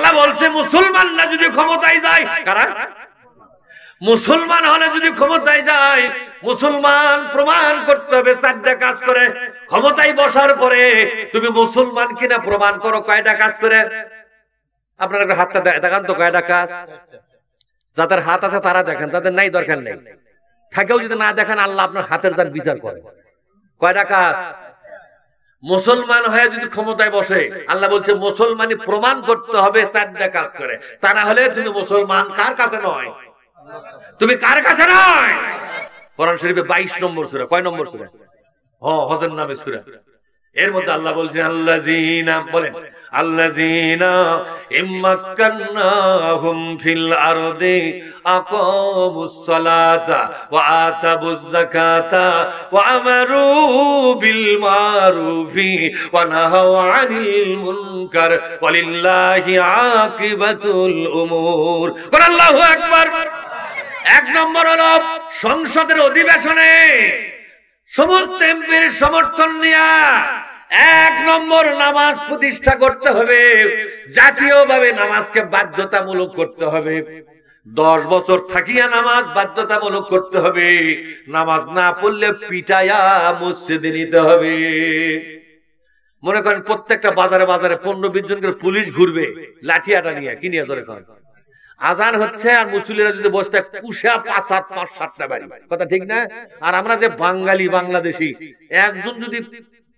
আল্লাহ বলছে মুসলমান না যদি ক্ষমতায় যায় কারা মুসলমান হলে যদি ক্ষমতায় যায় মুসলমান প্রমাণ করতে হবে চারটা কাজ করে ক্ষমতায় বসার পরে তুমি মুসলমান কিনা প্রমাণ করো কয়টা কাজ করে আপনার একটা হাতটা দেখান তো কয়টা কাজ যাদের হাত আছে তারা দেখেন তাদের নাই দরকার নেই থাকেও যদি না দেখেন আল্লাহ আপনার হাতের তার বিচার করে কয়টা কাজ মুসলমান হয়ে যদি ক্ষমতায় বসে আল্লাহ বলছে মুসলমানি প্রমাণ করতে হবে চারটা কাজ করে তা না হলে তুমি মুসলমান কার কাছে নয় তুমি কার কাছে নয় কোরআন শরীফে বাইশ নম্বর সুরা কয় নম্বর সুরা হ হজর নামে সুরা এর মধ্যে আল্লাহ বলছে আল্লাহ বলেন আল্লাযীনা ইমাক্কান্নাহুম ফিল আরদি আকামুস সালাতা ওয়া আতাবুজ যাকাতা ওয়া আমারু বিল মারুফি ওয়া নাহাউ আনিল মুনকার ওয়ালিল্লাহি আকিবাতুল উমুর কোন আল্লাহু আকবার এক নম্বর হলো সংসদের অধিবেশনে সমস্ত এমপির সমর্থন নিয়া এক নম্বর নামাজ প্রতিষ্ঠা করতে হবে জাতীয়ভাবে নামাজকে বাধ্যতামূলক করতে হবে দশ বছর থাকিয়া নামাজ বাধ্যতামূলক করতে হবে নামাজ না পড়লে পিটায়া মসজিদে নিতে হবে মনে করেন প্রত্যেকটা বাজারে বাজারে পনেরো বিশ জনকে পুলিশ ঘুরবে লাঠি আটা নিয়ে কি নিয়ে ধরে খান আজান হচ্ছে আর মুসলিরা যদি বসতে কুশা পাঁচ সাত পাঁচ সাতটা বাড়ি কথা ঠিক না আর আমরা যে বাঙালি বাংলাদেশি একজন যদি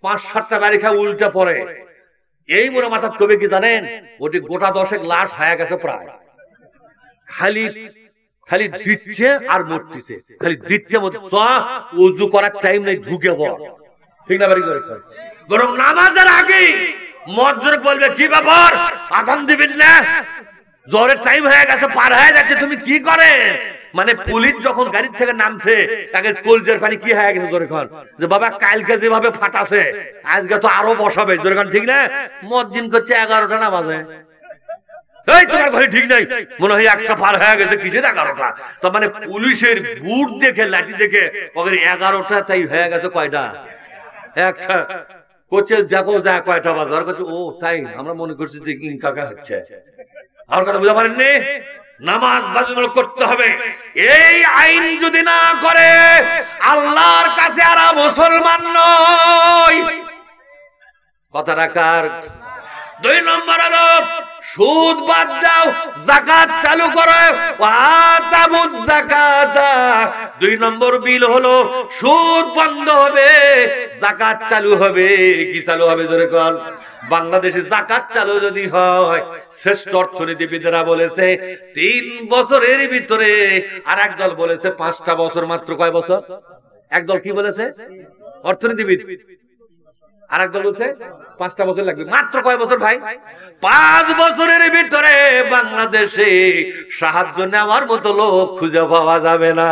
পাঁচ সাতটা বাড়ি খা উল্টা পরে এই মনে মাথা কবে কি জানেন ওটি গোটা দশেক লাশ হায়া গেছে প্রায় খালি খালি দিচ্ছে আর মরতেছে খালি দিচ্ছে উজু করার টাইম নেই ঢুকে পড় ঠিক না বাড়ি বরং নামাজের আগে মজুর বলবে কি ব্যাপার আজান দিবি জ্বরের টাইম হয়ে গেছে পার হয়ে যাচ্ছে তুমি কি করে মানে পুলিশ যখন গাড়ির থেকে নামছে তাকে কলজের পানি কি হয়ে গেছে জোরেখন যে বাবা কালকে যেভাবে ফাটাছে আজকে তো আরো বসাবে জোরেখন ঠিক না মজ্জিন করছে এগারোটা না বাজে মানে পুলিশের দেখে লাঠি দেখে এগারোটা তাই হয়ে গেছে কয়টা কয়টা ও তাই আমরা মনে করছি যে ইনকাকা হচ্ছে আর কথা বুঝতে পারেননি নামাজ বাজনা করতে হবে এই আইন যদি না করে আল্লাহর কাছে আর মুসলমান নয় কথা রাখার দুই নম্বর হলো সুদ বাদ দাও জাকাত চালু করো ওয়া তাবুজ জাকাত দুই নম্বর বিল হলো সুদ বন্ধ হবে জাকাত চালু হবে কি চালু হবে জোরে কল বাংলাদেশে জাকাত চালু যদি হয় শ্রেষ্ঠ অর্থনীতিবিদেরা বলেছে তিন বছরের ভিতরে আর একদল বলেছে পাঁচটা বছর মাত্র কয় বছর একদল কি বলেছে অর্থনীতিবিদ পাঁচটা বছর লাগবে মাত্র কয় বছর ভাই পাঁচ বছরের ভিতরে বাংলাদেশে সাহায্য নেওয়ার মতো লোক খুঁজে পাওয়া যাবে না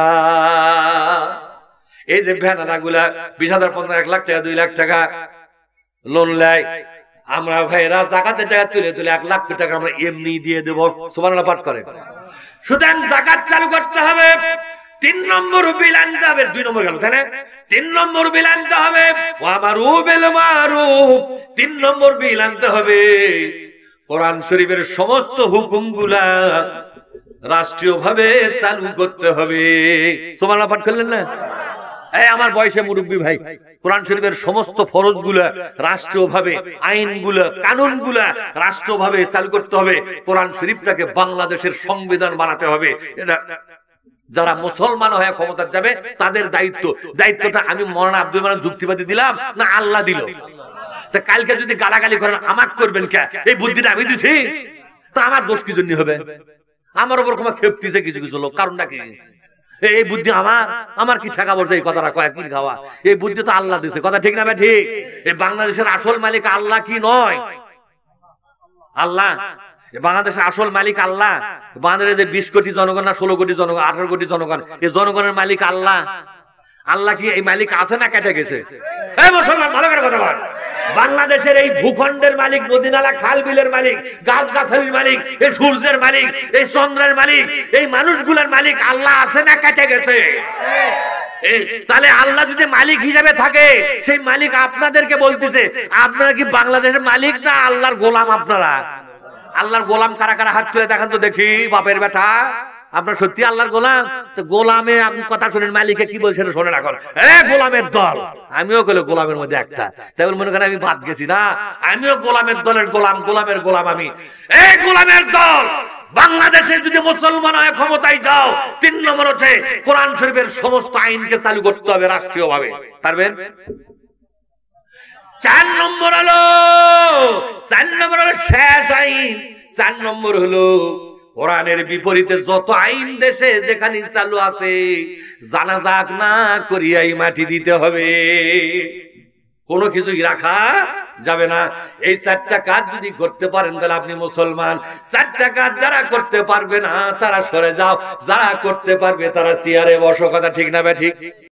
এই যে ভ্যানারা গুলা বিশ হাজার এক লাখ টাকা দুই লাখ টাকা লোন নেয় আমরা ভাইরা জাকাতের টাকা তুলে তুলে এক লাখ টাকা আমরা এমনি দিয়ে দেবো সুবান পাঠ করে সুতরাং জাকাত চালু করতে হবে তিন নম্বর বিল আনতে হবে দুই নম্বর গেল তাই না তিন নম্বর বিল আনতে হবে ও আমার ও বেল মারুফ তিন নম্বর বিল আনতে হবে কোরআন শরীফের সমস্ত হুকুমগুলা রাষ্ট্রীয় ভাবে চালু করতে হবে সোমালা পাঠ করলেন না এই আমার বয়সে মুরব্বী ভাই কোরআন শরীফের সমস্ত ফরজ গুলা রাষ্ট্রীয় ভাবে আইন গুলা কানুন গুলা রাষ্ট্রীয় ভাবে চালু করতে হবে কোরআন শরীফটাকে বাংলাদেশের সংবিধান বানাতে হবে এটা যারা মুসলমান হয়ে ক্ষমতা যাবে তাদের দায়িত্ব দায়িত্বটা আমি মরানা আব্দুল মানান যুক্তিবাদী দিলাম না আল্লাহ দিল তা কালকে যদি গালাগালি করেন আমার করবেন কে এই বুদ্ধিটা আমি দিছি তা আমার দোষ কি জন্য হবে আমার উপর কোনো খেপতিছে কিছু কিছু লোক কারণ নাকি এই বুদ্ধি আমার আমার কি ঠেকা বলছে এই কথাটা কয়েক মিনিট খাওয়া এই বুদ্ধি তো আল্লাহ দিছে কথা ঠিক না ভাই ঠিক এই বাংলাদেশের আসল মালিক আল্লাহ কি নয় আল্লাহ বাংলাদেশের আসল মালিক আল্লাহ বাংলাদেশের বিশ কোটি জনগণ না ষোলো কোটি জনগণ আঠারো কোটি জনগণ এই জনগণের মালিক আল্লাহ আল্লাহ কি এই মালিক আছে না কেটে গেছে বাংলাদেশের এই ভূখণ্ডের মালিক নদীনালা খাল বিলের মালিক গাছ গাছের মালিক এই সূর্যের মালিক এই চন্দ্রের মালিক এই মানুষগুলোর মালিক আল্লাহ আছে না কেটে গেছে তাহলে আল্লাহ যদি মালিক হিসাবে থাকে সেই মালিক আপনাদেরকে বলতেছে আপনারা কি বাংলাদেশের মালিক না আল্লাহর গোলাম আপনারা আল্লাহর গোলাম কারা কারা হাত তুলে দেখেন তো দেখি বাপের বেটা আপনার সত্যি আল্লাহর গোলাম তো গোলামে আপনি কথা শুনেন মালিকে কি বলছেন শোনেন এখন এ গোলামের দল আমিও গেলে গোলামের মধ্যে একটা তাই বলে মনে করেন আমি বাদ গেছি না আমিও গোলামের দলের গোলাম গোলামের গোলাম আমি এই গোলামের দল বাংলাদেশে যদি মুসলমান হয় ক্ষমতায় যাও তিন নম্বর হচ্ছে কোরআন শরীফের সমস্ত আইনকে চালু করতে হবে রাষ্ট্রীয় ভাবে পারবেন চার নম্বর হলো চার নম্বর হলো শেষ আইন চার নম্বর হলো কোরআনের বিপরীতে যত আইন দেশে যেখানে চালু আছে জানা যাক না করিয়াই মাটি দিতে হবে কোনো কিছুই রাখা যাবে না এই চারটা কাজ যদি করতে পারেন তাহলে আপনি মুসলমান চারটা কাজ যারা করতে পারবে না তারা সরে যাও যারা করতে পারবে তারা চেয়ারে বসো কথা ঠিক না ব্যা ঠিক